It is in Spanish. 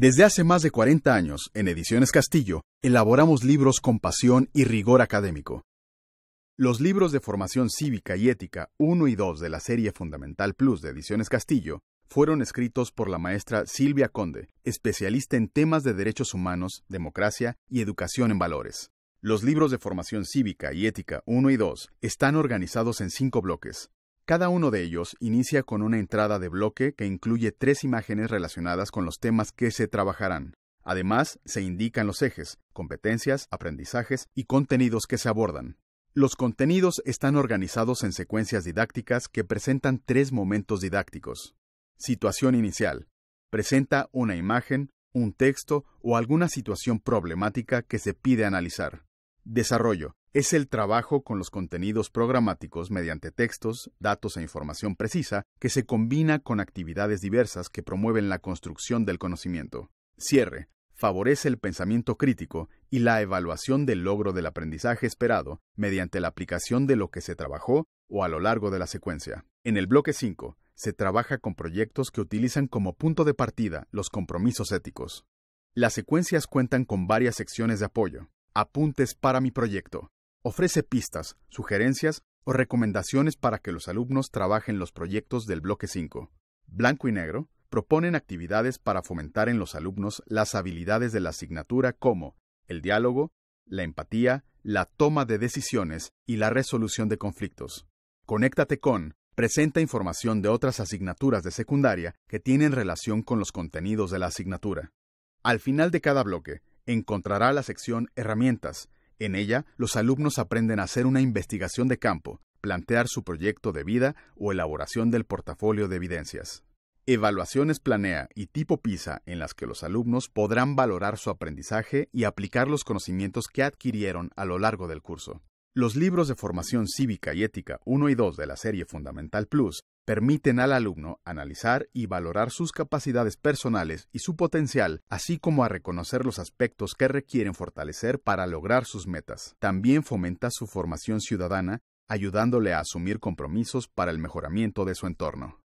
Desde hace más de 40 años, en Ediciones Castillo, elaboramos libros con pasión y rigor académico. Los libros de formación cívica y ética 1 y 2 de la serie Fundamental Plus de Ediciones Castillo fueron escritos por la maestra Silvia Conde, especialista en temas de derechos humanos, democracia y educación en valores. Los libros de formación cívica y ética 1 y 2 están organizados en cinco bloques, cada uno de ellos inicia con una entrada de bloque que incluye tres imágenes relacionadas con los temas que se trabajarán. Además, se indican los ejes, competencias, aprendizajes y contenidos que se abordan. Los contenidos están organizados en secuencias didácticas que presentan tres momentos didácticos. Situación inicial. Presenta una imagen, un texto o alguna situación problemática que se pide analizar. Desarrollo es el trabajo con los contenidos programáticos mediante textos, datos e información precisa que se combina con actividades diversas que promueven la construcción del conocimiento. Cierre. Favorece el pensamiento crítico y la evaluación del logro del aprendizaje esperado mediante la aplicación de lo que se trabajó o a lo largo de la secuencia. En el bloque 5, se trabaja con proyectos que utilizan como punto de partida los compromisos éticos. Las secuencias cuentan con varias secciones de apoyo. Apuntes para mi proyecto Ofrece pistas, sugerencias o recomendaciones para que los alumnos trabajen los proyectos del bloque 5. Blanco y negro proponen actividades para fomentar en los alumnos las habilidades de la asignatura como el diálogo, la empatía, la toma de decisiones y la resolución de conflictos. Conéctate con presenta información de otras asignaturas de secundaria que tienen relación con los contenidos de la asignatura. Al final de cada bloque, encontrará la sección Herramientas, en ella, los alumnos aprenden a hacer una investigación de campo, plantear su proyecto de vida o elaboración del portafolio de evidencias. Evaluaciones Planea y Tipo PISA en las que los alumnos podrán valorar su aprendizaje y aplicar los conocimientos que adquirieron a lo largo del curso. Los libros de formación cívica y ética 1 y 2 de la serie Fundamental Plus permiten al alumno analizar y valorar sus capacidades personales y su potencial, así como a reconocer los aspectos que requieren fortalecer para lograr sus metas. También fomenta su formación ciudadana, ayudándole a asumir compromisos para el mejoramiento de su entorno.